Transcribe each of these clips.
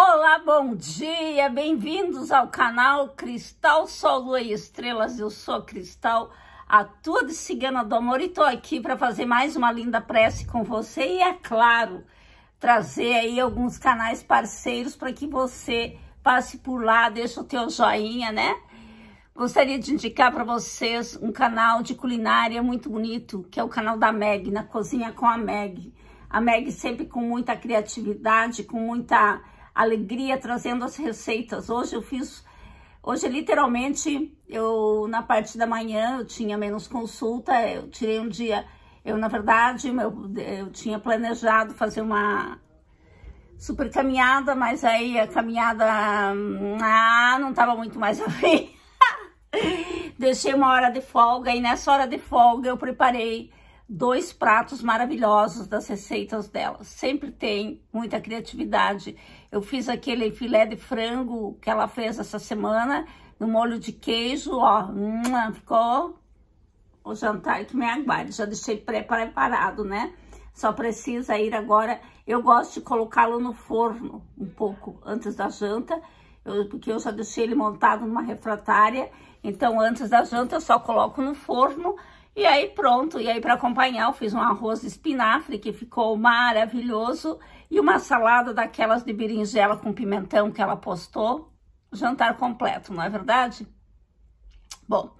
Olá, bom dia, bem-vindos ao canal Cristal Sol, Lua e Estrelas. Eu sou Cristal, a tua de cigana do amor, e tô aqui para fazer mais uma linda prece com você. E é claro, trazer aí alguns canais parceiros para que você passe por lá, deixa o teu joinha, né? Gostaria de indicar para vocês um canal de culinária muito bonito, que é o canal da Meg, na Cozinha com a Meg. A Meg sempre com muita criatividade, com muita alegria, trazendo as receitas. Hoje eu fiz, hoje literalmente, eu na parte da manhã eu tinha menos consulta, eu tirei um dia, eu na verdade, eu tinha planejado fazer uma super caminhada, mas aí a caminhada hum, ah, não estava muito mais a ver. Deixei uma hora de folga e nessa hora de folga eu preparei dois pratos maravilhosos das receitas dela. Sempre tem muita criatividade. Eu fiz aquele filé de frango que ela fez essa semana, no molho de queijo, ó, ficou o jantar que me aguarde. Já deixei pré-preparado, né? Só precisa ir agora. Eu gosto de colocá-lo no forno um pouco antes da janta, eu, porque eu já deixei ele montado numa refratária. Então, antes da janta, eu só coloco no forno e aí pronto, e aí para acompanhar eu fiz um arroz de espinafre que ficou maravilhoso e uma salada daquelas de berinjela com pimentão que ela postou. Jantar completo, não é verdade? Bom,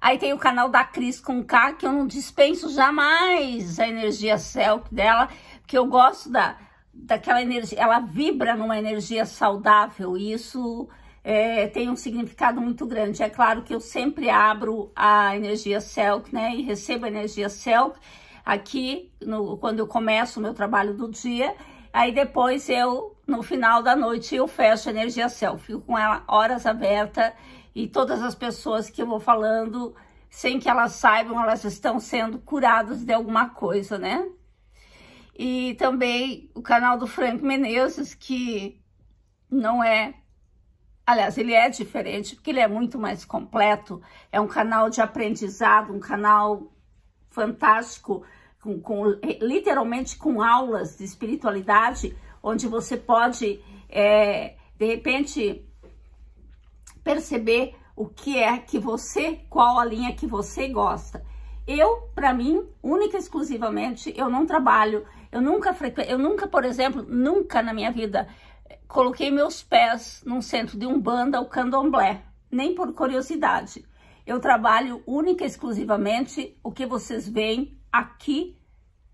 aí tem o canal da Cris com K, que eu não dispenso jamais a energia self dela, porque eu gosto da, daquela energia, ela vibra numa energia saudável e isso é, tem um significado muito grande. É claro que eu sempre abro a energia selk né? E recebo a energia selk aqui no, quando eu começo o meu trabalho do dia. Aí depois eu, no final da noite, eu fecho a energia selk Fico com ela horas aberta e todas as pessoas que eu vou falando, sem que elas saibam, elas estão sendo curadas de alguma coisa, né? E também o canal do Frank Menezes, que não é Aliás, ele é diferente porque ele é muito mais completo. É um canal de aprendizado, um canal fantástico, com, com literalmente com aulas de espiritualidade, onde você pode, é, de repente, perceber o que é que você, qual a linha que você gosta. Eu, para mim, única e exclusivamente, eu não trabalho. Eu nunca eu nunca, por exemplo, nunca na minha vida coloquei meus pés num centro de umbanda o candomblé, nem por curiosidade. Eu trabalho única e exclusivamente o que vocês veem aqui,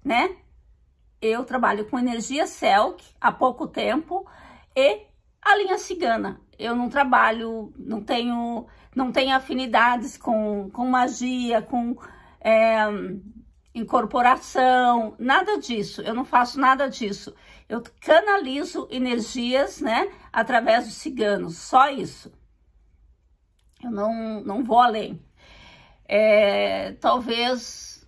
né? Eu trabalho com energia Selk há pouco tempo e a linha cigana. Eu não trabalho, não tenho, não tenho afinidades com, com magia, com é, incorporação, nada disso. Eu não faço nada disso. Eu canalizo energias, né, através dos ciganos, só isso. Eu não, não vou além. É, talvez,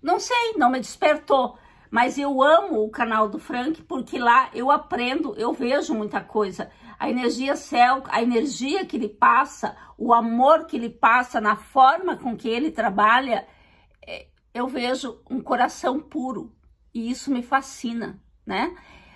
não sei, não me despertou. Mas eu amo o canal do Frank porque lá eu aprendo, eu vejo muita coisa. A energia céu, a energia que ele passa, o amor que ele passa na forma com que ele trabalha, eu vejo um coração puro e isso me fascina, né?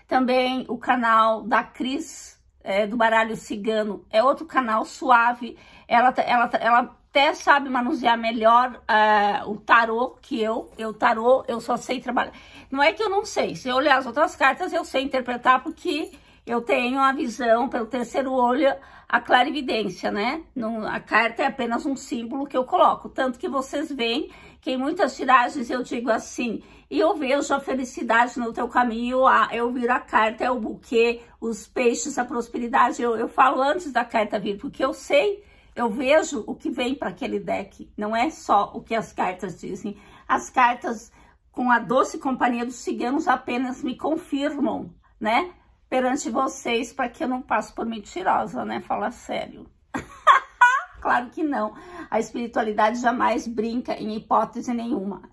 Também o canal da Cris é, do Baralho Cigano é outro canal suave, ela, ela, ela até sabe manusear melhor é, o tarô que eu. Eu tarô, eu só sei trabalhar. Não é que eu não sei, se eu olhar as outras cartas, eu sei interpretar porque eu tenho a visão pelo terceiro olho, a clarividência, né? Não, a carta é apenas um símbolo que eu coloco, tanto que vocês veem que em muitas tiragens eu digo assim, e eu vejo a felicidade no teu caminho, eu viro a carta, é o buquê, os peixes, a prosperidade, eu, eu falo antes da carta vir, porque eu sei, eu vejo o que vem para aquele deck, não é só o que as cartas dizem, as cartas com a doce companhia dos ciganos apenas me confirmam, né? Perante vocês, para que eu não passe por mentirosa, né? Fala sério. Claro que não. A espiritualidade jamais brinca em hipótese nenhuma.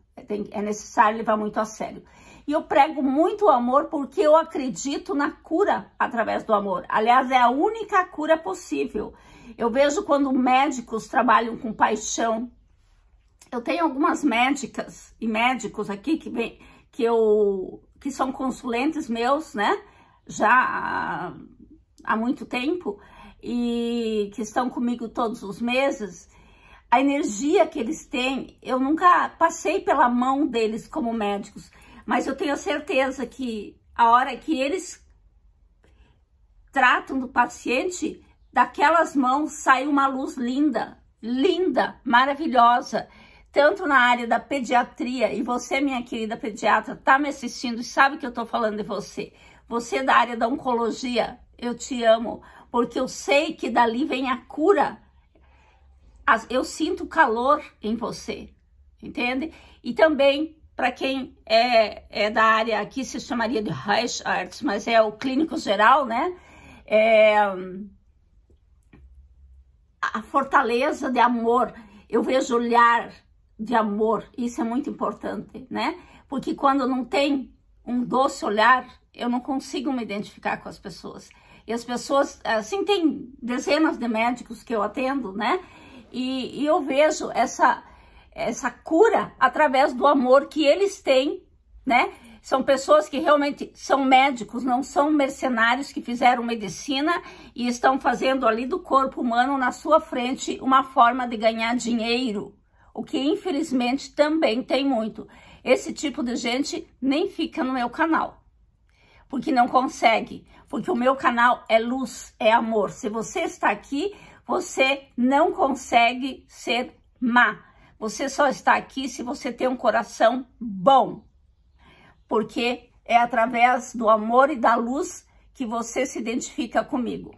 é necessário levar muito a sério. E eu prego muito o amor porque eu acredito na cura através do amor. Aliás, é a única cura possível. Eu vejo quando médicos trabalham com paixão. Eu tenho algumas médicas e médicos aqui que vem, que eu que são consulentes meus, né? Já há, há muito tempo e que estão comigo todos os meses, a energia que eles têm, eu nunca passei pela mão deles como médicos, mas eu tenho certeza que a hora que eles tratam do paciente, daquelas mãos sai uma luz linda, linda, maravilhosa, tanto na área da pediatria, e você, minha querida pediatra, está me assistindo e sabe que eu estou falando de você. Você é da área da oncologia, eu te amo porque eu sei que dali vem a cura. Eu sinto calor em você, entende? E também para quem é, é, da área aqui se chamaria de high Arts, mas é o clínico geral, né? É, a fortaleza de amor, eu vejo olhar de amor, isso é muito importante, né? Porque quando não tem um doce olhar, eu não consigo me identificar com as pessoas. E as pessoas, assim, tem dezenas de médicos que eu atendo, né? E, e eu vejo essa, essa cura através do amor que eles têm, né? São pessoas que realmente são médicos, não são mercenários que fizeram medicina e estão fazendo ali do corpo humano na sua frente uma forma de ganhar dinheiro, o que infelizmente também tem muito. Esse tipo de gente nem fica no meu canal porque não consegue, porque o meu canal é luz, é amor. Se você está aqui, você não consegue ser má. Você só está aqui se você tem um coração bom, porque é através do amor e da luz que você se identifica comigo,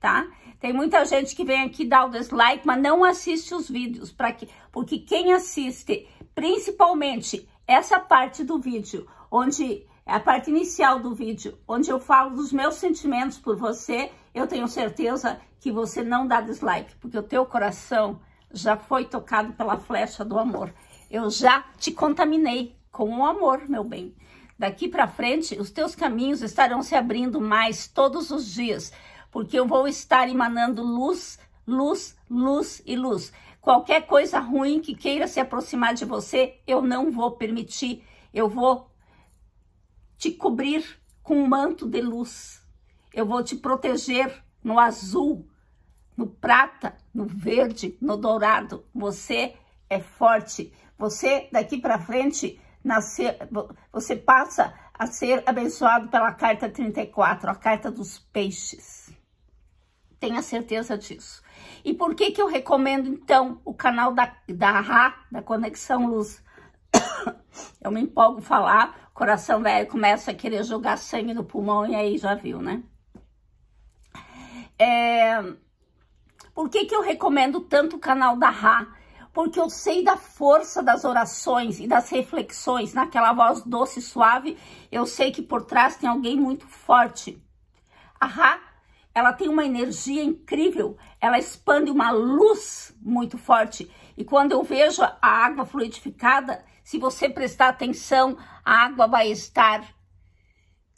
tá? Tem muita gente que vem aqui dar o dislike, mas não assiste os vídeos, para que, porque quem assiste, principalmente essa parte do vídeo, onde é a parte inicial do vídeo, onde eu falo dos meus sentimentos por você, eu tenho certeza que você não dá dislike, porque o teu coração já foi tocado pela flecha do amor. Eu já te contaminei com o amor, meu bem. Daqui para frente, os teus caminhos estarão se abrindo mais todos os dias, porque eu vou estar emanando luz, luz, luz e luz. Qualquer coisa ruim que queira se aproximar de você, eu não vou permitir. Eu vou te cobrir com um manto de luz. Eu vou te proteger no azul, no prata, no verde, no dourado. Você é forte. Você daqui para frente nascer, você passa a ser abençoado pela carta 34, a carta dos peixes. Tenha certeza disso. E por que que eu recomendo então o canal da da Ra, da Conexão Luz? eu me empolgo falar coração velho começa a querer jogar sangue no pulmão e aí já viu, né? É... Por que, que eu recomendo tanto o canal da Rá? Porque eu sei da força das orações e das reflexões, naquela voz doce e suave, eu sei que por trás tem alguém muito forte. A Rá, ela tem uma energia incrível, ela expande uma luz muito forte. E quando eu vejo a água fluidificada, se você prestar atenção, a água vai estar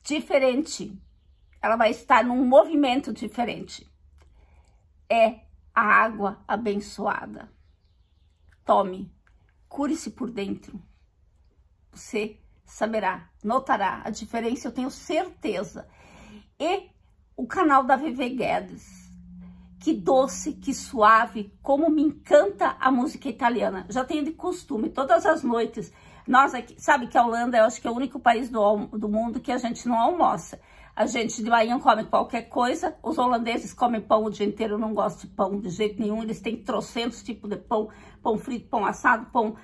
diferente. Ela vai estar num movimento diferente. É a água abençoada. Tome, cure-se por dentro. Você saberá, notará a diferença, eu tenho certeza. E o canal da VV Guedes. Que doce, que suave, como me encanta a música italiana. Já tenho de costume, todas as noites nós aqui, sabe que a Holanda, eu acho que é o único país do, do mundo que a gente não almoça. A gente de manhã come qualquer coisa, os holandeses comem pão o dia inteiro, eu não gosto de pão de jeito nenhum, eles têm trocentos tipos de pão, pão frito, pão assado, pão...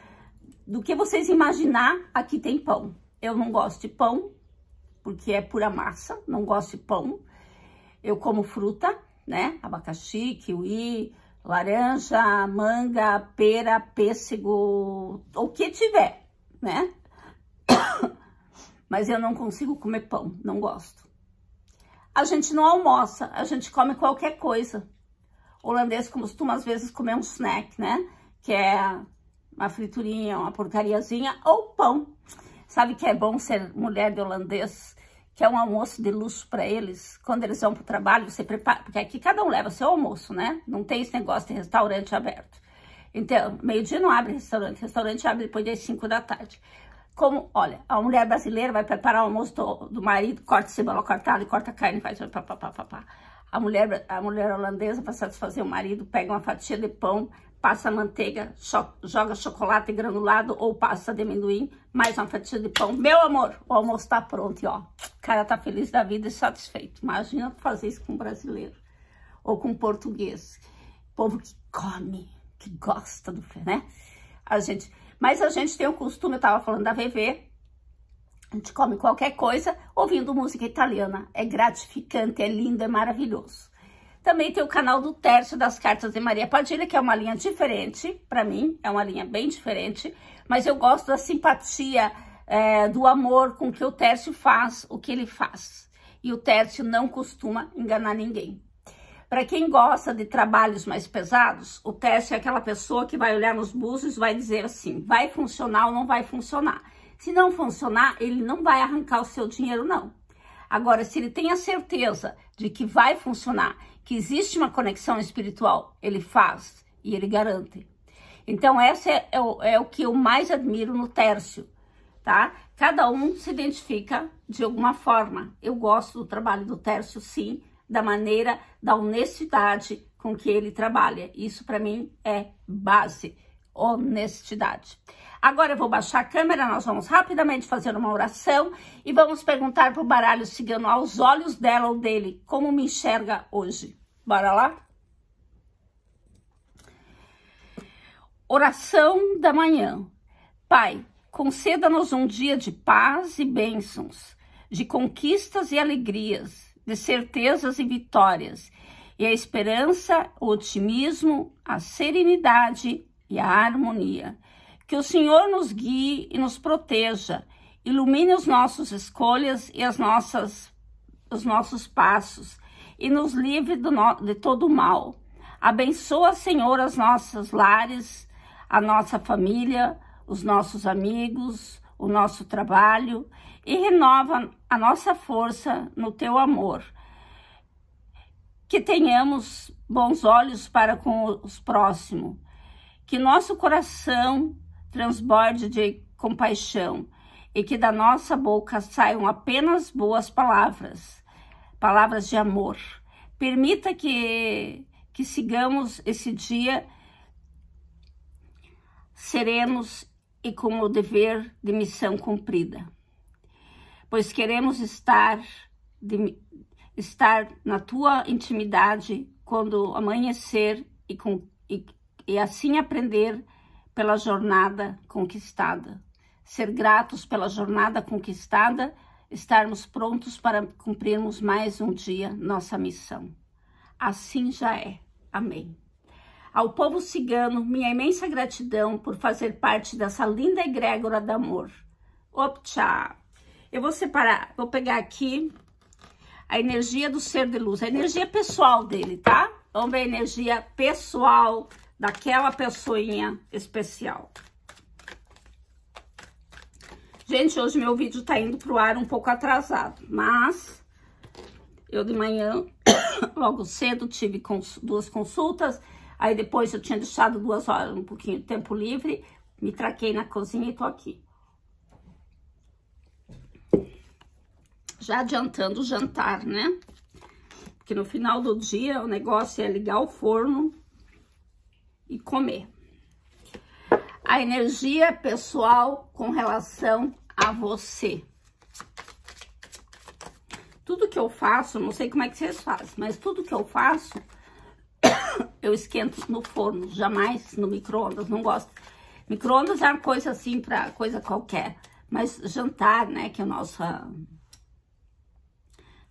Do que vocês imaginar, aqui tem pão. Eu não gosto de pão, porque é pura massa, não gosto de pão. Eu como fruta, né? Abacaxi, kiwi, laranja, manga, pera, pêssego, o que tiver né? Mas eu não consigo comer pão, não gosto. A gente não almoça, a gente come qualquer coisa. O holandês costuma, às vezes, comer um snack, né? Que é uma friturinha, uma porcariazinha ou pão. Sabe que é bom ser mulher de holandês? que é um almoço de luxo para eles, quando eles vão para o trabalho, você prepara, porque aqui cada um leva seu almoço, né? Não tem esse negócio de restaurante aberto. Então, meio-dia não abre restaurante, restaurante abre depois das 5 da tarde. Como, olha, a mulher brasileira vai preparar o almoço do, do marido, corta cebola cortada, corta carne, faz papapá. A mulher, a mulher holandesa, para satisfazer o marido, pega uma fatia de pão, passa manteiga, cho joga chocolate granulado ou passa de amendoim, mais uma fatia de pão. Meu amor, o almoço tá pronto, e ó. O cara tá feliz da vida e satisfeito. Imagina fazer isso com um brasileiro ou com um português. Povo que come que gosta do, né? A gente, mas a gente tem o costume, eu tava falando da VV, a gente come qualquer coisa ouvindo música italiana. É gratificante, é lindo, é maravilhoso. Também tem o canal do Tércio das Cartas de Maria Padilha, que é uma linha diferente, para mim, é uma linha bem diferente, mas eu gosto da simpatia, é, do amor com que o Tércio faz o que ele faz. E o Tércio não costuma enganar ninguém. Para quem gosta de trabalhos mais pesados, o teste é aquela pessoa que vai olhar nos búzios e vai dizer assim, vai funcionar ou não vai funcionar. Se não funcionar, ele não vai arrancar o seu dinheiro, não. Agora, se ele tem a certeza de que vai funcionar, que existe uma conexão espiritual, ele faz e ele garante. Então, essa é, é, o, é o que eu mais admiro no Tércio, tá? Cada um se identifica de alguma forma. Eu gosto do trabalho do Tércio, sim, da maneira da honestidade com que ele trabalha. Isso para mim é base, honestidade. Agora eu vou baixar a câmera, nós vamos rapidamente fazer uma oração e vamos perguntar para o baralho cigano aos olhos dela ou dele como me enxerga hoje. Bora lá? Oração da manhã. Pai, conceda-nos um dia de paz e bênçãos, de conquistas e alegrias de certezas e vitórias, e a esperança, o otimismo, a serenidade e a harmonia. Que o Senhor nos guie e nos proteja, ilumine as nossas escolhas e as nossas, os nossos passos, e nos livre no, de todo o mal. Abençoa, Senhor, as nossas lares, a nossa família, os nossos amigos, o nosso trabalho e renova a nossa força no teu amor. Que tenhamos bons olhos para com os próximos, que nosso coração transborde de compaixão e que da nossa boca saiam apenas boas palavras, palavras de amor. Permita que, que sigamos esse dia serenos e com o dever de missão cumprida, pois queremos estar, de, estar na tua intimidade quando amanhecer e, com, e, e assim aprender pela jornada conquistada. Ser gratos pela jornada conquistada, estarmos prontos para cumprirmos mais um dia nossa missão. Assim já é. Amém. Ao povo cigano, minha imensa gratidão por fazer parte dessa linda egrégora de amor. Optcha! Eu vou separar, vou pegar aqui a energia do ser de luz, a energia pessoal dele, tá? Vamos ver a energia pessoal daquela pessoinha especial. Gente, hoje meu vídeo tá indo pro ar um pouco atrasado, mas eu de manhã, logo cedo, tive cons duas consultas Aí depois eu tinha deixado duas horas, um pouquinho de tempo livre, me traquei na cozinha e tô aqui. Já adiantando o jantar, né? Porque no final do dia o negócio é ligar o forno e comer. A energia pessoal com relação a você. Tudo que eu faço, não sei como é que vocês fazem, mas tudo que eu faço eu esquento no forno, jamais no micro-ondas, não gosto. Micro-ondas é uma coisa assim para coisa qualquer, mas jantar, né, que é a nossa,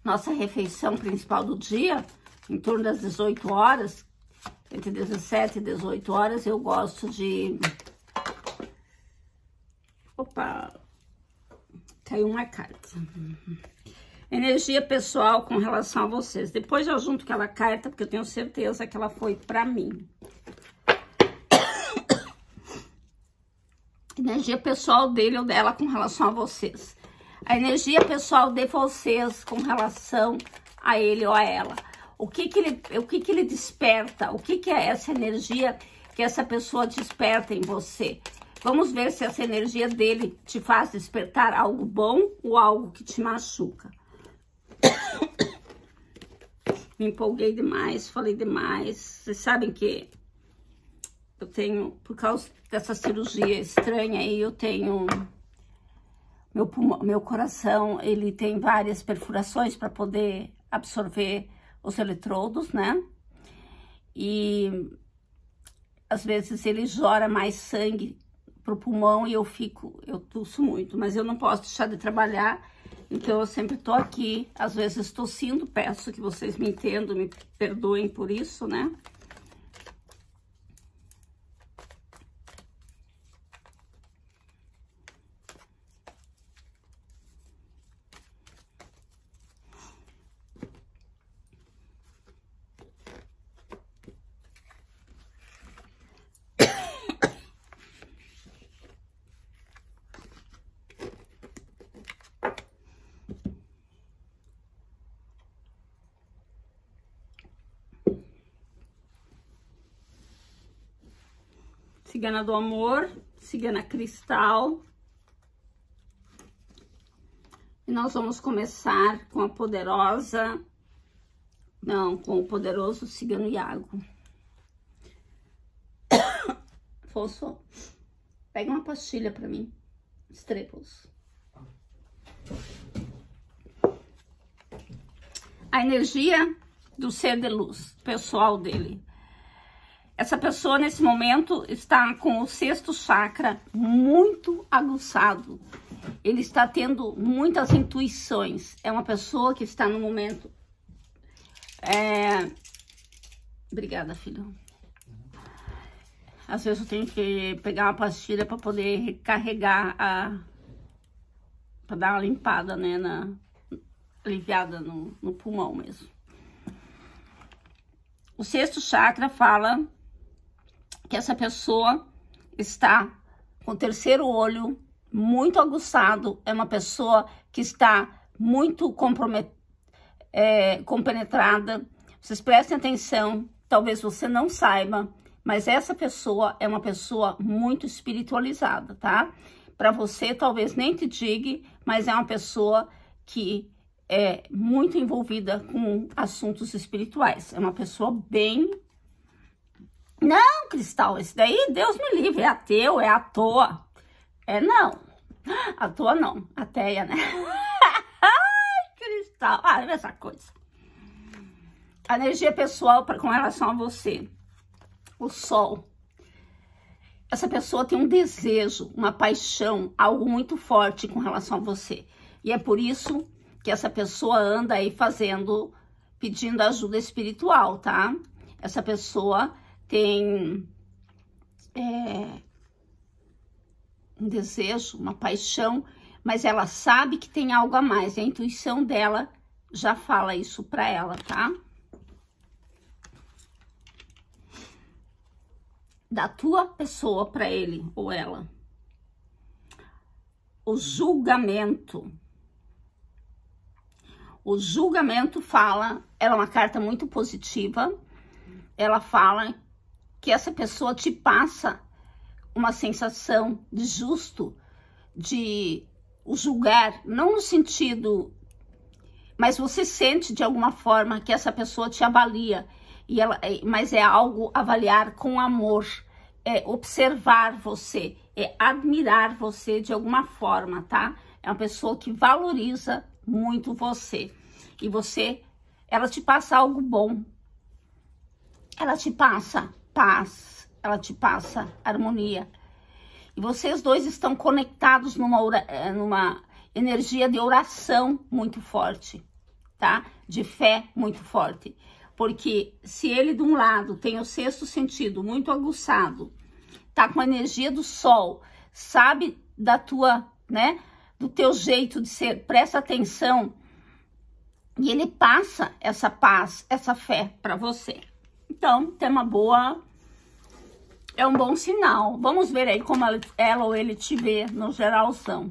nossa refeição principal do dia, em torno das 18 horas, entre 17 e 18 horas, eu gosto de... Opa! Caiu uma carta energia pessoal com relação a vocês. Depois eu junto aquela carta, porque eu tenho certeza que ela foi para mim. energia pessoal dele ou dela com relação a vocês. A energia pessoal de vocês com relação a ele ou a ela. O que que ele, o que que ele desperta? O que que é essa energia que essa pessoa desperta em você? Vamos ver se essa energia dele te faz despertar algo bom ou algo que te machuca. Me empolguei demais, falei demais. Vocês sabem que eu tenho, por causa dessa cirurgia estranha aí, eu tenho... Meu, pulmão, meu coração, ele tem várias perfurações para poder absorver os eletrodos, né? E às vezes ele jora mais sangue pro pulmão e eu fico, eu tuço muito, mas eu não posso deixar de trabalhar então, eu sempre tô aqui, às vezes tossindo, peço que vocês me entendam, me perdoem por isso, né? Cigana do Amor, Cigana Cristal. E nós vamos começar com a poderosa, não, com o poderoso Cigano Iago. Afonso, pega uma pastilha pra mim, estrepos. A energia do ser de luz, pessoal dele. Essa pessoa, nesse momento, está com o sexto chakra muito aguçado. Ele está tendo muitas intuições. É uma pessoa que está no momento... É... Obrigada, filho. Às vezes eu tenho que pegar uma pastilha para poder recarregar a... Para dar uma limpada, né, na... Aliviada no, no pulmão mesmo. O sexto chakra fala que essa pessoa está com o terceiro olho muito aguçado, é uma pessoa que está muito é, compenetrada. Vocês prestem atenção, talvez você não saiba, mas essa pessoa é uma pessoa muito espiritualizada, tá? Para você, talvez nem te diga, mas é uma pessoa que é muito envolvida com assuntos espirituais. É uma pessoa bem não, Cristal, esse daí, Deus me livre, é ateu, é à toa. É não, à toa não, ateia, né? Ai, Cristal, ah, essa coisa. A energia pessoal pra, com relação a você, o sol. Essa pessoa tem um desejo, uma paixão, algo muito forte com relação a você. E é por isso que essa pessoa anda aí fazendo, pedindo ajuda espiritual, tá? Essa pessoa tem é, um desejo, uma paixão, mas ela sabe que tem algo a mais. A intuição dela já fala isso para ela, tá? Da tua pessoa para ele ou ela. O julgamento. O julgamento fala, ela é uma carta muito positiva. Ela fala que essa pessoa te passa uma sensação de justo, de o julgar, não no sentido, mas você sente de alguma forma que essa pessoa te avalia, e ela, é, mas é algo avaliar com amor, é observar você, é admirar você de alguma forma, tá? É uma pessoa que valoriza muito você e você, ela te passa algo bom, ela te passa paz, ela te passa harmonia. E vocês dois estão conectados numa, eh, numa energia de oração muito forte, tá? De fé muito forte. Porque se ele, de um lado, tem o sexto sentido muito aguçado, tá com a energia do sol, sabe da tua, né? Do teu jeito de ser, presta atenção. E ele passa essa paz, essa fé para você. Então, tem uma boa é um bom sinal. Vamos ver aí como ela, ela ou ele te vê no geralzão.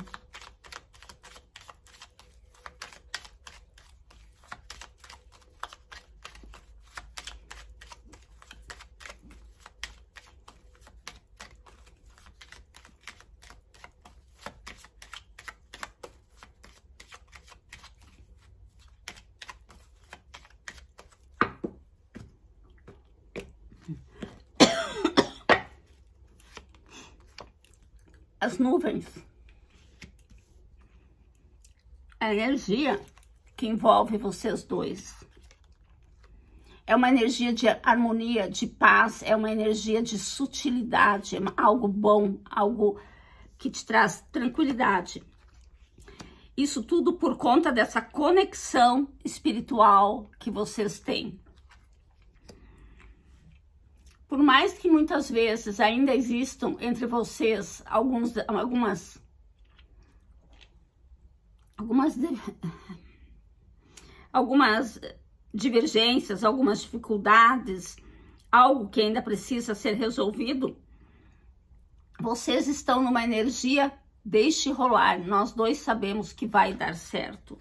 nuvens. A energia que envolve vocês dois. É uma energia de harmonia, de paz, é uma energia de sutilidade, é algo bom, algo que te traz tranquilidade. Isso tudo por conta dessa conexão espiritual que vocês têm. Por mais que muitas vezes ainda existam entre vocês alguns, algumas, algumas, algumas divergências, algumas dificuldades, algo que ainda precisa ser resolvido, vocês estão numa energia, deixe rolar, nós dois sabemos que vai dar certo.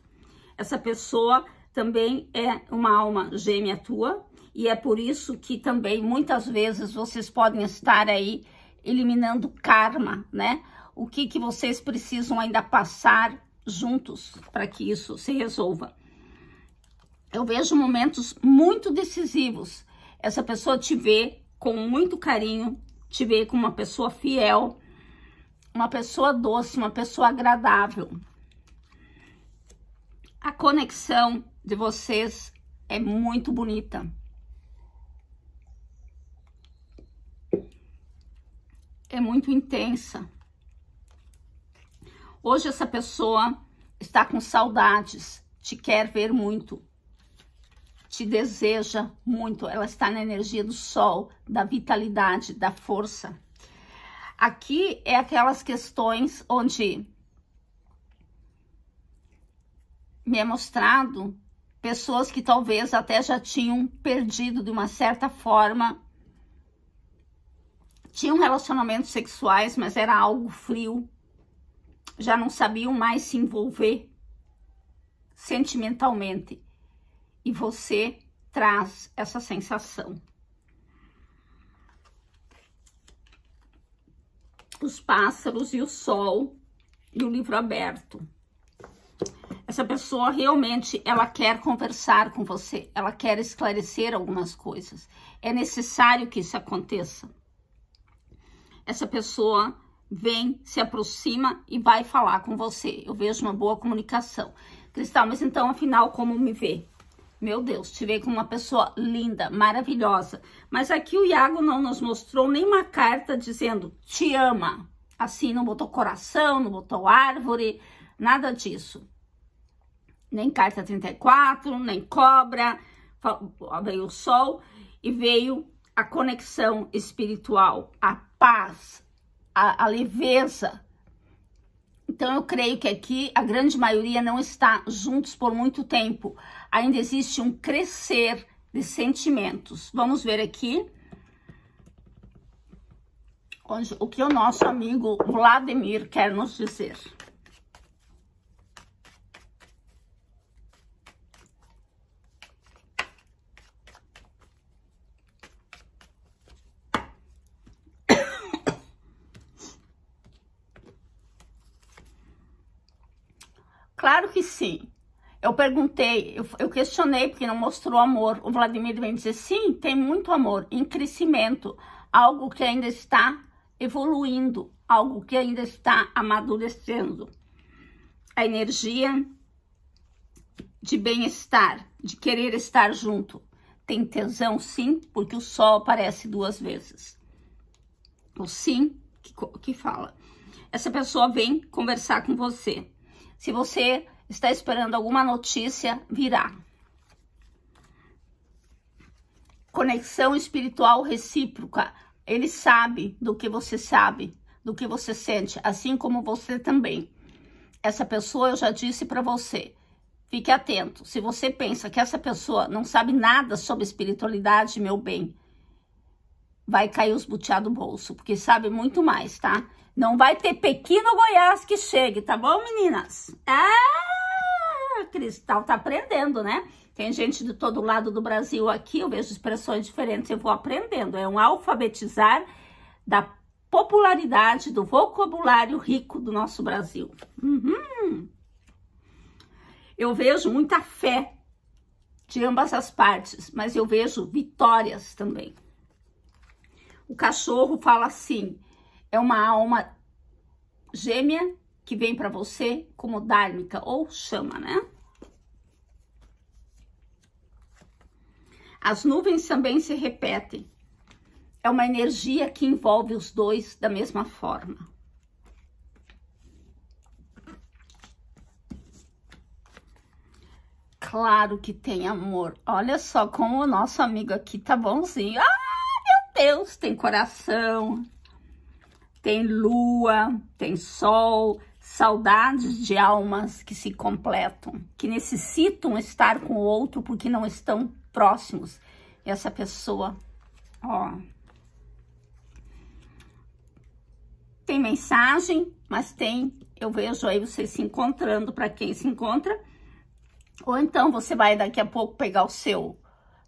Essa pessoa também é uma alma gêmea tua, e é por isso que também muitas vezes vocês podem estar aí eliminando karma, né? O que, que vocês precisam ainda passar juntos para que isso se resolva. Eu vejo momentos muito decisivos. Essa pessoa te vê com muito carinho, te vê como uma pessoa fiel, uma pessoa doce, uma pessoa agradável. A conexão de vocês é muito bonita. é muito intensa. Hoje essa pessoa está com saudades, te quer ver muito, te deseja muito. Ela está na energia do sol, da vitalidade, da força. Aqui é aquelas questões onde me é mostrado pessoas que talvez até já tinham perdido de uma certa forma tinham relacionamentos sexuais, mas era algo frio, já não sabiam mais se envolver sentimentalmente. E você traz essa sensação. Os pássaros e o sol e o livro aberto. Essa pessoa realmente ela quer conversar com você, ela quer esclarecer algumas coisas. É necessário que isso aconteça essa pessoa vem, se aproxima e vai falar com você. Eu vejo uma boa comunicação. Cristal, mas então, afinal, como me vê? Meu Deus, te veio como uma pessoa linda, maravilhosa. Mas aqui o Iago não nos mostrou nenhuma carta dizendo te ama. Assim, não botou coração, não botou árvore, nada disso. Nem carta 34, nem cobra, veio o sol e veio a conexão espiritual, a paz, a, a leveza. Então, eu creio que aqui a grande maioria não está juntos por muito tempo. Ainda existe um crescer de sentimentos. Vamos ver aqui onde, o que o nosso amigo Vladimir quer nos dizer. claro que sim. Eu perguntei, eu, eu questionei porque não mostrou amor. O Vladimir vem dizer, sim, tem muito amor em crescimento, algo que ainda está evoluindo, algo que ainda está amadurecendo. A energia de bem-estar, de querer estar junto. Tem tesão, sim, porque o sol aparece duas vezes. O sim que, que fala. Essa pessoa vem conversar com você se você está esperando alguma notícia virar. Conexão espiritual recíproca. Ele sabe do que você sabe, do que você sente, assim como você também. Essa pessoa, eu já disse para você, fique atento. Se você pensa que essa pessoa não sabe nada sobre espiritualidade, meu bem, vai cair os butiá do bolso, porque sabe muito mais, tá? Não vai ter Pequeno Goiás que chegue, tá bom, meninas? Ah, Cristal tá aprendendo, né? Tem gente de todo lado do Brasil aqui, eu vejo expressões diferentes, eu vou aprendendo. É um alfabetizar da popularidade do vocabulário rico do nosso Brasil. Uhum. Eu vejo muita fé de ambas as partes, mas eu vejo vitórias também. O cachorro fala assim: é uma alma gêmea que vem para você como dármica ou chama, né? As nuvens também se repetem. É uma energia que envolve os dois da mesma forma. Claro que tem amor. Olha só como o nosso amigo aqui tá bonzinho. Ah, meu Deus, tem coração, tem lua, tem sol, saudades de almas que se completam, que necessitam estar com o outro porque não estão próximos. Essa pessoa, ó, tem mensagem, mas tem, eu vejo aí você se encontrando para quem se encontra, ou então você vai daqui a pouco pegar o seu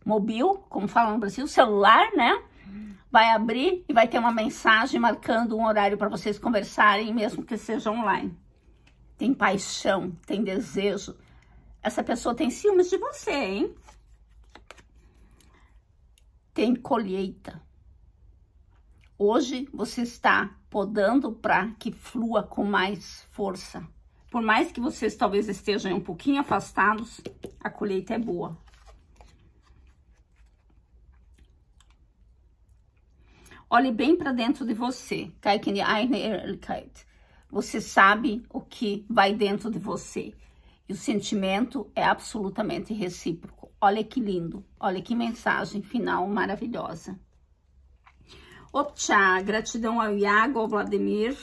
mobile, como falam no Brasil, celular, né? vai abrir e vai ter uma mensagem marcando um horário para vocês conversarem, mesmo que seja online. Tem paixão, tem desejo. Essa pessoa tem ciúmes de você, hein? Tem colheita. Hoje você está podando para que flua com mais força. Por mais que vocês talvez estejam um pouquinho afastados, a colheita é boa. Olhe bem para dentro de você. Você sabe o que vai dentro de você. E o sentimento é absolutamente recíproco. Olha que lindo. Olha que mensagem final maravilhosa. Opcha, gratidão ao Iago, ao Vladimir.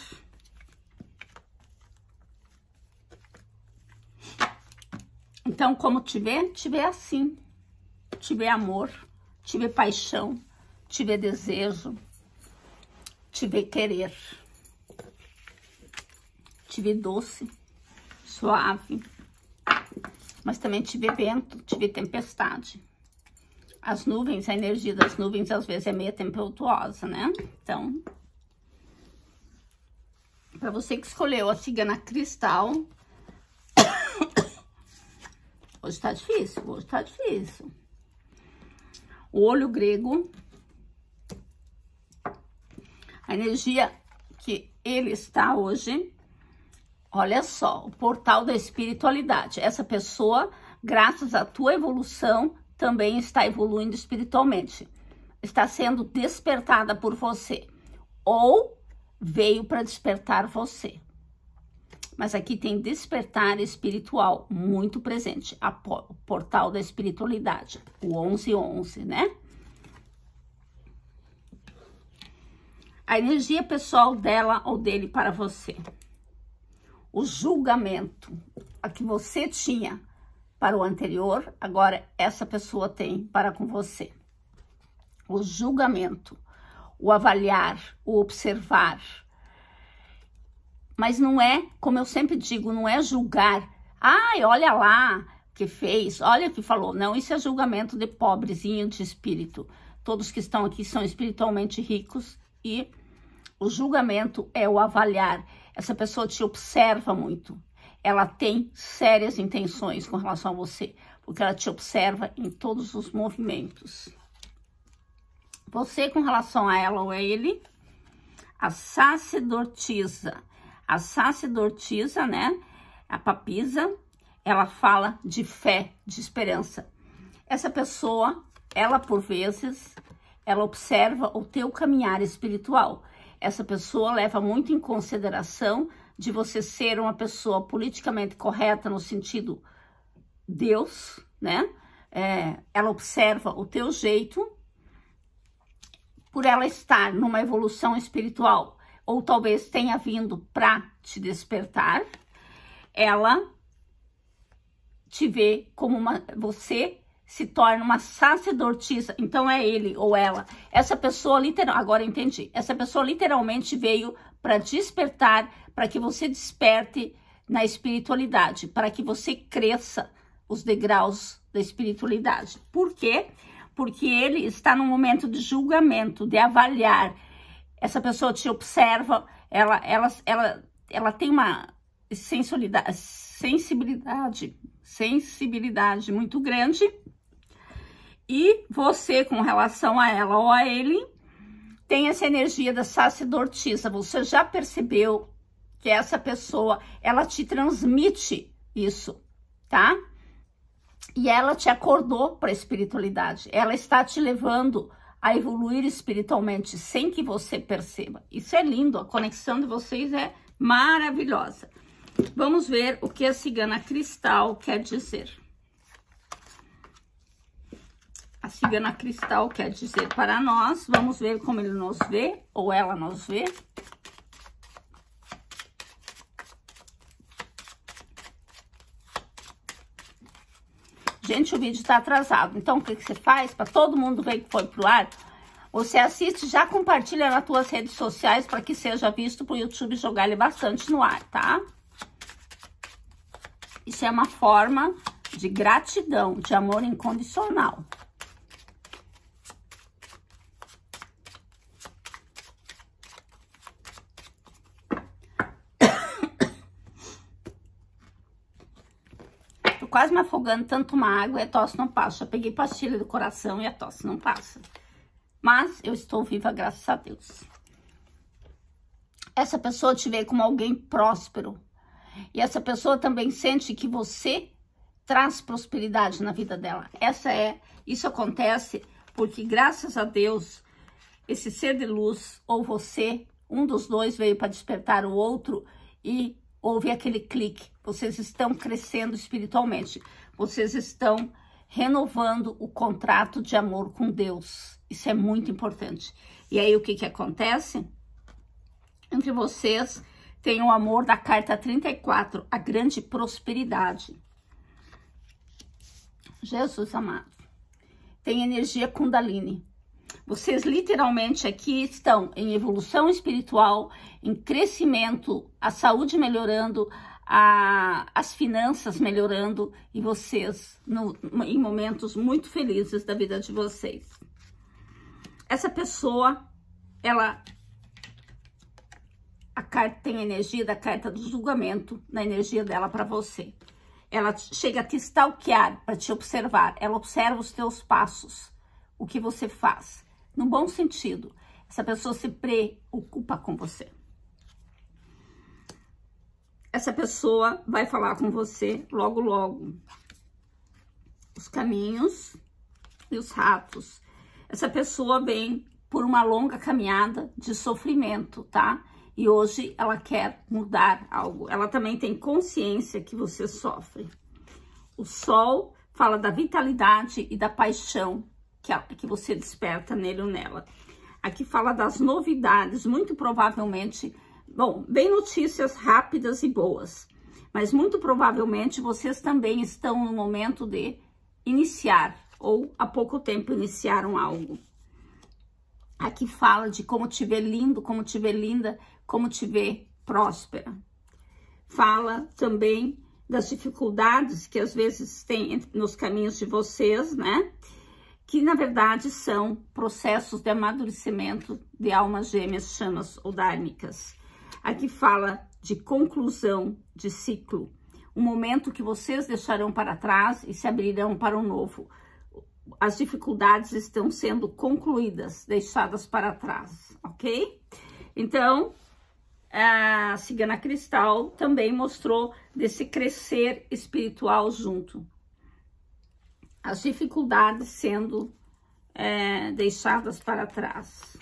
Então, como te vê? Te vê assim. Te vê amor, te vê paixão, te vê desejo, Tive querer. Tive doce, suave. Mas também tive vento, tive tempestade. As nuvens, a energia das nuvens às vezes é meio tempestuosa, né? Então, para você que escolheu a cigana cristal, hoje tá difícil, hoje tá difícil. O olho grego, energia que ele está hoje, olha só, o portal da espiritualidade. Essa pessoa, graças à tua evolução, também está evoluindo espiritualmente. Está sendo despertada por você. Ou veio para despertar você. Mas aqui tem despertar espiritual muito presente. o portal da espiritualidade, o 1111, né? a energia pessoal dela ou dele para você. O julgamento a que você tinha para o anterior, agora essa pessoa tem para com você. O julgamento, o avaliar, o observar. Mas não é, como eu sempre digo, não é julgar. Ai, olha lá que fez, olha que falou. Não, isso é julgamento de pobrezinho de espírito. Todos que estão aqui são espiritualmente ricos e o julgamento é o avaliar. Essa pessoa te observa muito. Ela tem sérias intenções com relação a você, porque ela te observa em todos os movimentos. Você com relação a ela ou a ele, a sacerdotisa. A sacerdotisa, né? A papisa, ela fala de fé, de esperança. Essa pessoa, ela por vezes ela observa o teu caminhar espiritual. Essa pessoa leva muito em consideração de você ser uma pessoa politicamente correta no sentido Deus, né? É, ela observa o teu jeito por ela estar numa evolução espiritual ou talvez tenha vindo para te despertar, ela te vê como uma você se torna uma sacerdotisa, então é ele ou ela. Essa pessoa literal, agora entendi. Essa pessoa literalmente veio para despertar, para que você desperte na espiritualidade, para que você cresça os degraus da espiritualidade. Por quê? Porque ele está num momento de julgamento, de avaliar. Essa pessoa te observa, ela ela ela ela tem uma sensibilidade, sensibilidade muito grande e você, com relação a ela ou a ele, tem essa energia da sacerdotisa. Você já percebeu que essa pessoa, ela te transmite isso, tá? E ela te acordou para a espiritualidade. Ela está te levando a evoluir espiritualmente sem que você perceba. Isso é lindo, a conexão de vocês é maravilhosa. Vamos ver o que a cigana cristal quer dizer. A cigana cristal quer dizer para nós. Vamos ver como ele nos vê, ou ela nos vê. Gente, o vídeo está atrasado. Então, o que, que você faz para todo mundo ver que foi pro ar? Você assiste, já compartilha nas tuas redes sociais para que seja visto para o YouTube jogar ele bastante no ar, tá? Isso é uma forma de gratidão, de amor incondicional. quase me afogando, tanto uma água e a tosse não passa. Já peguei pastilha do coração e a tosse não passa. Mas eu estou viva, graças a Deus. Essa pessoa te vê como alguém próspero. E essa pessoa também sente que você traz prosperidade na vida dela. Essa é, isso acontece porque graças a Deus esse ser de luz ou você, um dos dois veio para despertar o outro e houve aquele clique. Vocês estão crescendo espiritualmente. Vocês estão renovando o contrato de amor com Deus. Isso é muito importante. E aí o que que acontece? Entre vocês tem o amor da carta 34, a grande prosperidade. Jesus amado. Tem energia Kundalini. Vocês literalmente aqui estão em evolução espiritual, em crescimento, a saúde melhorando, a, as finanças melhorando e vocês no, em momentos muito felizes da vida de vocês. Essa pessoa, ela a carta tem a energia da carta do julgamento na energia dela para você. Ela chega a te stalkear para te observar. Ela observa os teus passos, o que você faz no bom sentido. Essa pessoa se preocupa com você. Essa pessoa vai falar com você logo, logo. Os caminhos e os ratos. Essa pessoa vem por uma longa caminhada de sofrimento, tá? E hoje ela quer mudar algo. Ela também tem consciência que você sofre. O sol fala da vitalidade e da paixão que, é que você desperta nele ou nela. Aqui fala das novidades, muito provavelmente, bom, bem notícias rápidas e boas, mas muito provavelmente vocês também estão no momento de iniciar ou há pouco tempo iniciaram algo. Aqui fala de como te ver lindo, como te ver linda, como te ver próspera. Fala também das dificuldades que às vezes tem nos caminhos de vocês, né? que na verdade são processos de amadurecimento de almas gêmeas, chamas ou dármicas. Aqui fala de conclusão de ciclo, um momento que vocês deixarão para trás e se abrirão para o um novo. As dificuldades estão sendo concluídas, deixadas para trás, ok? Então, a Cigana Cristal também mostrou desse crescer espiritual junto as dificuldades sendo é, deixadas para trás.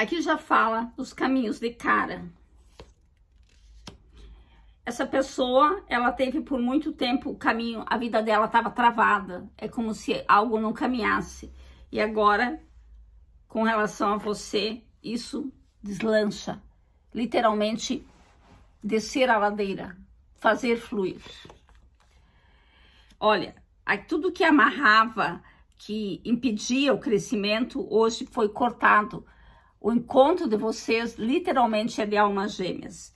Aqui já fala os caminhos de cara. Essa pessoa, ela teve por muito tempo o caminho, a vida dela estava travada. É como se algo não caminhasse. E agora, com relação a você, isso deslancha. Literalmente, descer a ladeira, fazer fluir. Olha, tudo que amarrava, que impedia o crescimento, hoje foi cortado o encontro de vocês literalmente é de almas gêmeas.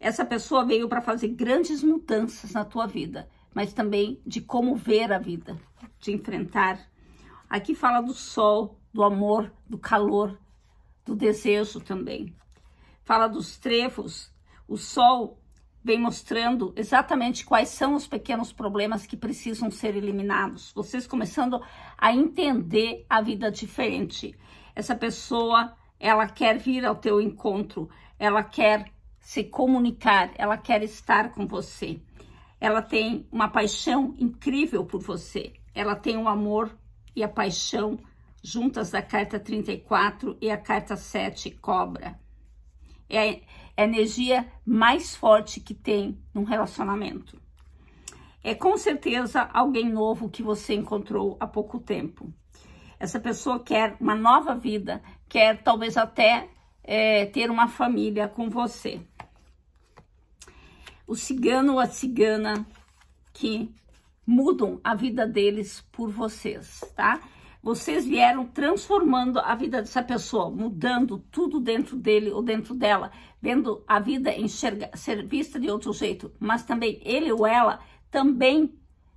Essa pessoa veio para fazer grandes mudanças na tua vida, mas também de como ver a vida, de enfrentar. Aqui fala do sol, do amor, do calor, do desejo também. Fala dos trevos. O sol vem mostrando exatamente quais são os pequenos problemas que precisam ser eliminados. Vocês começando a entender a vida diferente. Essa pessoa ela quer vir ao teu encontro, ela quer se comunicar, ela quer estar com você. Ela tem uma paixão incrível por você. Ela tem o amor e a paixão juntas da carta 34 e a carta 7, cobra. É a energia mais forte que tem num relacionamento. É com certeza alguém novo que você encontrou há pouco tempo. Essa pessoa quer uma nova vida, quer talvez até é, ter uma família com você. O cigano ou a cigana que mudam a vida deles por vocês, tá? Vocês vieram transformando a vida dessa pessoa, mudando tudo dentro dele ou dentro dela, vendo a vida enxerga, ser vista de outro jeito, mas também ele ou ela também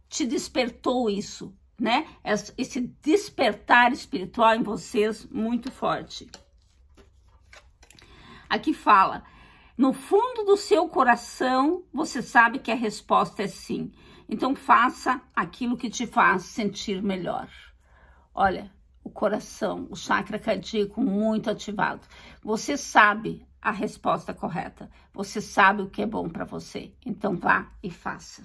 te despertou isso, né? É esse despertar espiritual em vocês muito forte. Aqui fala: no fundo do seu coração, você sabe que a resposta é sim. Então faça aquilo que te faz sentir melhor. Olha, o coração, o chakra cardíaco muito ativado. Você sabe a resposta correta. Você sabe o que é bom para você. Então vá e faça.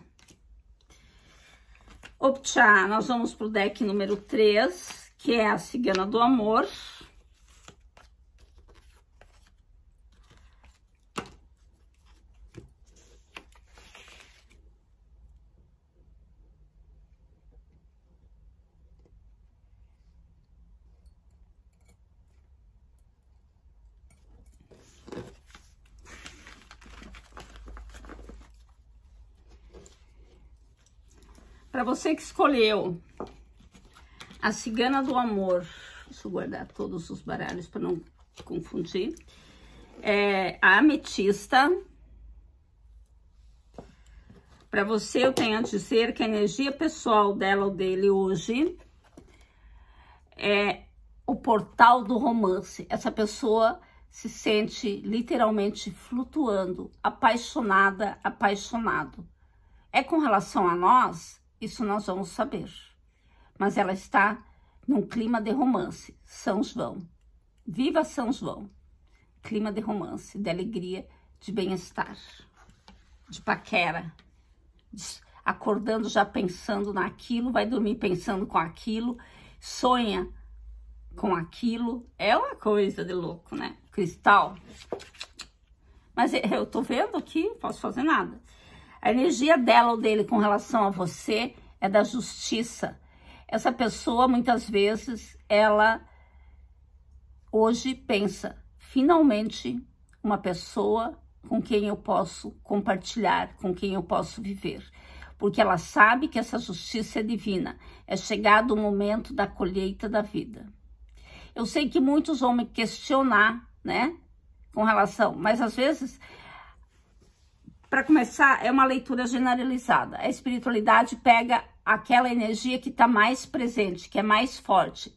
Opchá, nós vamos pro deck número 3, que é a Cigana do Amor. Para você que escolheu a Cigana do Amor, deixa eu guardar todos os baralhos para não confundir. É, a ametista. Para você, eu tenho a dizer que a energia pessoal dela ou dele hoje é o portal do romance. Essa pessoa se sente literalmente flutuando, apaixonada, apaixonado. É com relação a nós, isso nós vamos saber. Mas ela está num clima de romance. São João. Viva São João. Clima de romance, de alegria, de bem-estar, de paquera. acordando já pensando naquilo, vai dormir pensando com aquilo, sonha com aquilo. É uma coisa de louco, né? Cristal. Mas eu tô vendo aqui, não posso fazer nada. A energia dela ou dele com relação a você é da justiça. Essa pessoa, muitas vezes, ela hoje pensa, finalmente, uma pessoa com quem eu posso compartilhar, com quem eu posso viver. Porque ela sabe que essa justiça é divina. É chegado o momento da colheita da vida. Eu sei que muitos vão me questionar, né? Com relação, mas às vezes para começar, é uma leitura generalizada. A espiritualidade pega aquela energia que está mais presente, que é mais forte.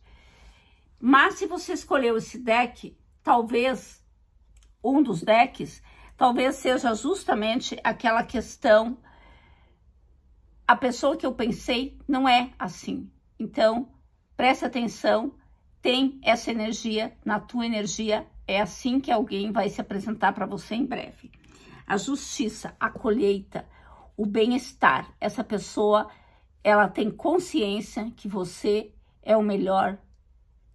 Mas se você escolheu esse deck, talvez um dos decks, talvez seja justamente aquela questão a pessoa que eu pensei não é assim. Então, preste atenção, tem essa energia na tua energia, é assim que alguém vai se apresentar para você em breve a justiça, a colheita, o bem-estar. Essa pessoa, ela tem consciência que você é o melhor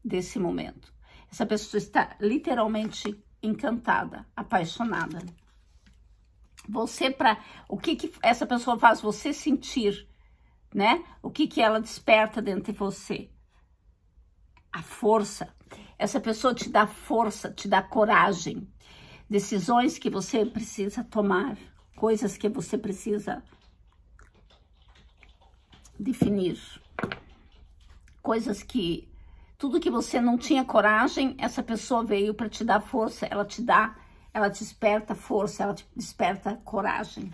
desse momento. Essa pessoa está literalmente encantada, apaixonada. Você para o que, que essa pessoa faz você sentir, né? O que que ela desperta dentro de você? A força. Essa pessoa te dá força, te dá coragem, decisões que você precisa tomar, coisas que você precisa definir, coisas que tudo que você não tinha coragem, essa pessoa veio para te dar força, ela te dá, ela te desperta força, ela te desperta coragem.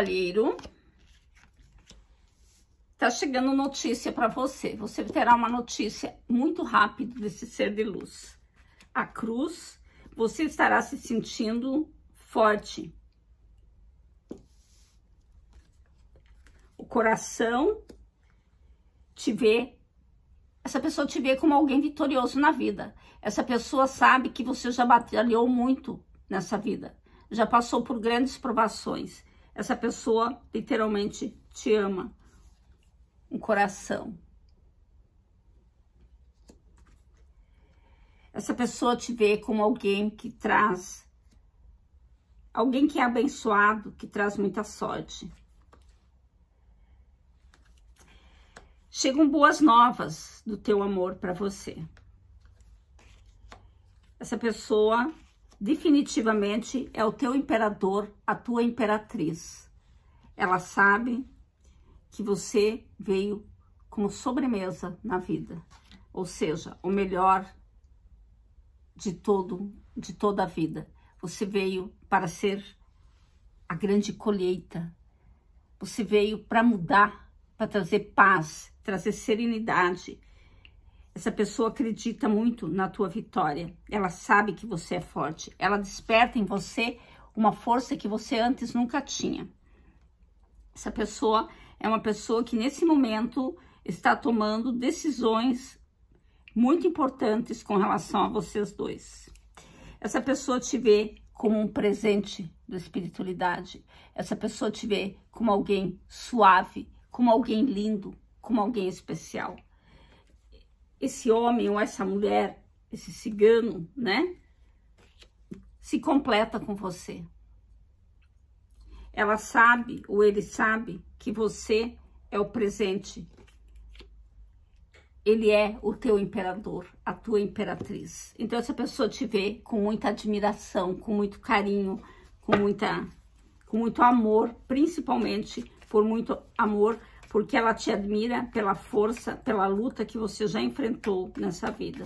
cavalheiro, tá chegando notícia para você. Você terá uma notícia muito rápido desse ser de luz. A cruz, você estará se sentindo forte. O coração te vê essa pessoa te vê como alguém vitorioso na vida. Essa pessoa sabe que você já batalhou muito nessa vida, já passou por grandes provações. Essa pessoa literalmente te ama. Um coração. Essa pessoa te vê como alguém que traz alguém que é abençoado, que traz muita sorte. Chegam boas novas do teu amor para você. Essa pessoa definitivamente é o teu imperador, a tua imperatriz. Ela sabe que você veio como sobremesa na vida, ou seja, o melhor de todo, de toda a vida. Você veio para ser a grande colheita. Você veio para mudar, para trazer paz, trazer serenidade, essa pessoa acredita muito na tua vitória. Ela sabe que você é forte. Ela desperta em você uma força que você antes nunca tinha. Essa pessoa é uma pessoa que nesse momento está tomando decisões muito importantes com relação a vocês dois. Essa pessoa te vê como um presente da espiritualidade. Essa pessoa te vê como alguém suave, como alguém lindo, como alguém especial esse homem ou essa mulher, esse cigano, né? Se completa com você. Ela sabe ou ele sabe que você é o presente. Ele é o teu imperador, a tua imperatriz. Então, essa pessoa te vê com muita admiração, com muito carinho, com, muita, com muito amor, principalmente por muito amor porque ela te admira pela força, pela luta que você já enfrentou nessa vida.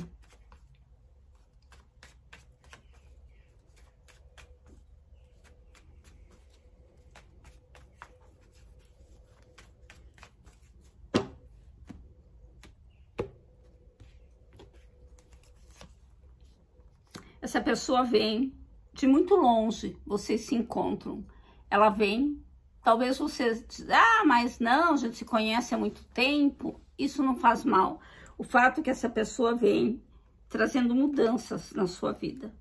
Essa pessoa vem de muito longe, vocês se encontram. Ela vem Talvez você diz, ah, mas não, a gente se conhece há muito tempo. Isso não faz mal. O fato é que essa pessoa vem trazendo mudanças na sua vida.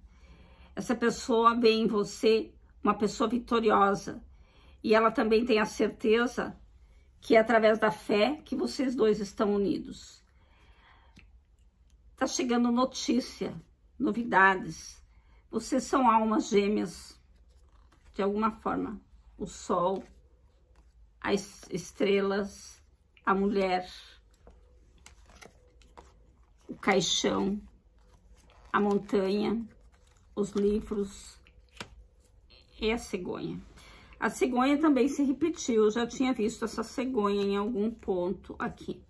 Essa pessoa vê em você uma pessoa vitoriosa. E ela também tem a certeza que é através da fé que vocês dois estão unidos. Tá chegando notícia, novidades. Vocês são almas gêmeas, de alguma forma o sol, as estrelas, a mulher, o caixão, a montanha, os livros e a cegonha. A cegonha também se repetiu, eu já tinha visto essa cegonha em algum ponto aqui.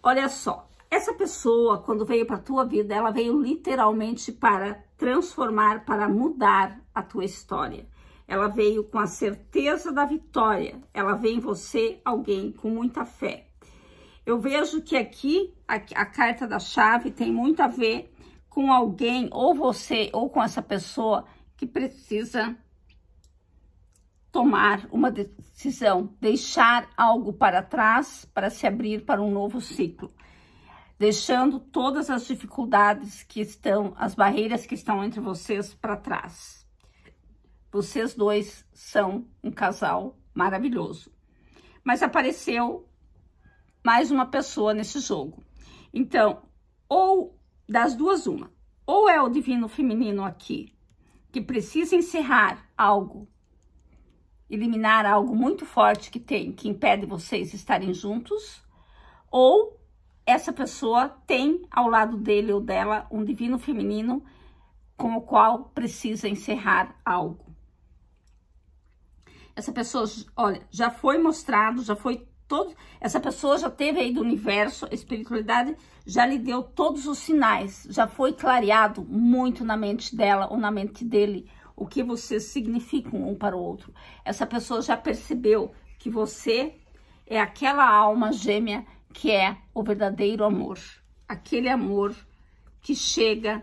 Olha só, essa pessoa, quando veio para a tua vida, ela veio literalmente para transformar, para mudar a tua história ela veio com a certeza da vitória, ela vê em você alguém com muita fé. Eu vejo que aqui a, a carta da chave tem muito a ver com alguém, ou você, ou com essa pessoa que precisa tomar uma decisão, deixar algo para trás para se abrir para um novo ciclo, deixando todas as dificuldades que estão, as barreiras que estão entre vocês para trás. Vocês dois são um casal maravilhoso. Mas apareceu mais uma pessoa nesse jogo. Então, ou das duas, uma. Ou é o divino feminino aqui, que precisa encerrar algo, eliminar algo muito forte que tem, que impede vocês estarem juntos, ou essa pessoa tem ao lado dele ou dela um divino feminino com o qual precisa encerrar algo. Essa pessoa, olha, já foi mostrado, já foi todo. Essa pessoa já teve aí do universo, a espiritualidade já lhe deu todos os sinais, já foi clareado muito na mente dela ou na mente dele o que vocês significam um para o outro. Essa pessoa já percebeu que você é aquela alma gêmea que é o verdadeiro amor, aquele amor que chega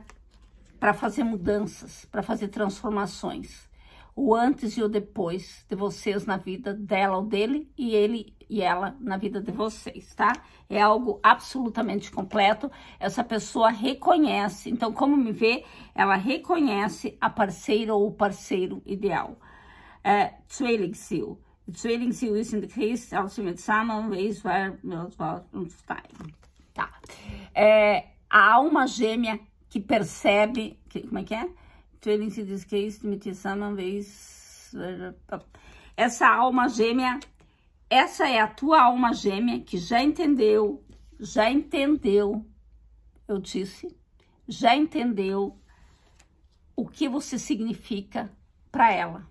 para fazer mudanças, para fazer transformações o antes e o depois de vocês na vida dela ou dele e ele e ela na vida de vocês, tá? É algo absolutamente completo. Essa pessoa reconhece, então, como me vê, ela reconhece a parceira ou o parceiro ideal. É, Zwillingsziel. Zwillingsziel is in the case, also mit und time. Tá. É, a alma gêmea que percebe, que, como é que é? Trailing to this case, Mitisaman vez. Essa alma gêmea, essa é a tua alma gêmea que já entendeu, já entendeu, eu disse, já entendeu o que você significa para ela.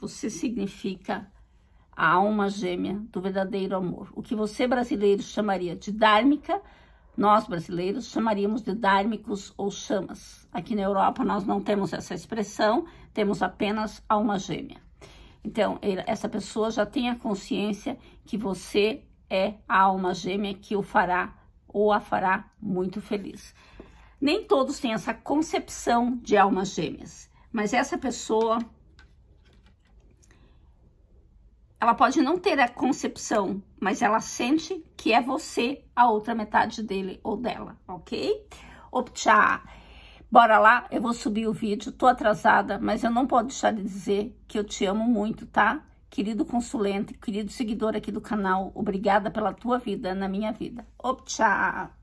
Você significa a alma gêmea do verdadeiro amor. O que você brasileiro chamaria de dármica nós brasileiros chamaríamos de dármicos ou chamas. Aqui na Europa nós não temos essa expressão, temos apenas alma gêmea. Então, essa pessoa já tem a consciência que você é a alma gêmea que o fará ou a fará muito feliz. Nem todos têm essa concepção de almas gêmeas, mas essa pessoa ela pode não ter a concepção, mas ela sente que é você a outra metade dele ou dela, ok? Optcha! Bora lá, eu vou subir o vídeo, tô atrasada, mas eu não posso deixar de dizer que eu te amo muito, tá? Querido consulente, querido seguidor aqui do canal, obrigada pela tua vida na minha vida. Optcha!